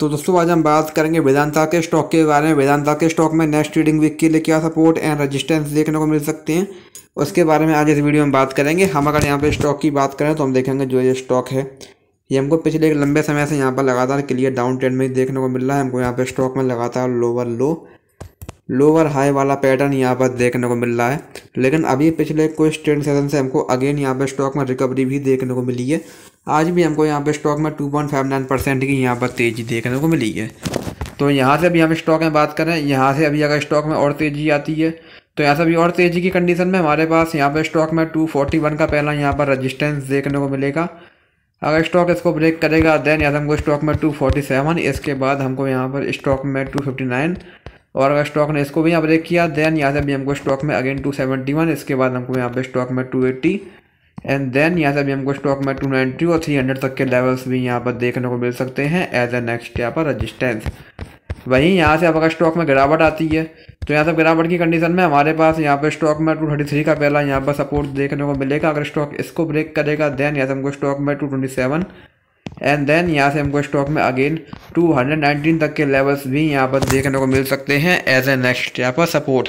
तो दोस्तों आज हम बात करेंगे वेदांता के स्टॉक के बारे में वेदांता के स्टॉक में नेक्स्ट ट्रेडिंग वीक के लिए क्या सपोर्ट एंड रेजिस्टेंस देखने को मिल सकते हैं उसके बारे में आज इस वीडियो में बात करेंगे हम अगर यहाँ पे स्टॉक की बात करें तो हम देखेंगे जो ये स्टॉक है ये हमको पिछले एक लंबे समय से यहाँ पर लगातार क्लियर डाउन ट्रेंड में देखने को मिल रहा है हमको यहाँ पर स्टॉक में लगातार लोअर लो लोअर हाई वाला पैटर्न यहाँ पर देखने को मिल रहा है लेकिन अभी पिछले कुछ ट्रेंड सेशन से हमको अगेन यहाँ पर स्टॉक में रिकवरी भी देखने को मिली है आज भी हमको यहाँ पे स्टॉक में two point five nine percent की यहाँ पर तेज़ी देखने को मिली है तो यहाँ से अभी हम स्टॉक में बात करें यहाँ से अभी अगर स्टॉक में और तेज़ी आती है तो यहाँ से अभी और तेज़ी की कंडीशन में हमारे पास यहाँ पर स्टॉक में टू फोर्टी वन का पहला यहाँ पर रजिस्टेंस देखने को मिलेगा अगर स्टॉक इसको ब्रेक करेगा देन या हमको स्टॉक में टू फोर्टी सेवन इसके बाद हमको यहाँ पर स्टॉक में टू फिफ्टी नाइन और अगर स्टॉक ने इसको भी यहाँ ब्रेक किया देन यहाँ से भी हमको स्टॉक में अगेन टू सेवेंटी वन इसके बाद हमको यहाँ पर स्टॉक में टू एट्टी एंड देन यहाँ से अभी हमको स्टॉक में टू 290 और थ्री हंड्रेड तक के लेवल्स भी यहाँ पर देखने को मिल सकते हैं एज ए नेक्स्ट यहाँ पर रजिस्टेंस वहीं यहाँ से अब अगर स्टॉक में गिरावट आती है तो यहाँ सब गिरावट की कंडीशन में हमारे पास यहाँ पर स्टॉक में टू थर्टी थ्री का पहला यहाँ पर सपोर्ट देखने को मिलेगा अगर स्टॉक इसको ब्रेक करेगा देन यहाँ से हमको स्टॉक में two twenty seven and then यहाँ से हमको स्टॉक में अगेन टू हंड्रेड नाइनटीन तक के लेवल्स भी यहाँ पर देखने को मिल सकते हैं एज ए नेक्स्ट यहाँ पर सपोर्ट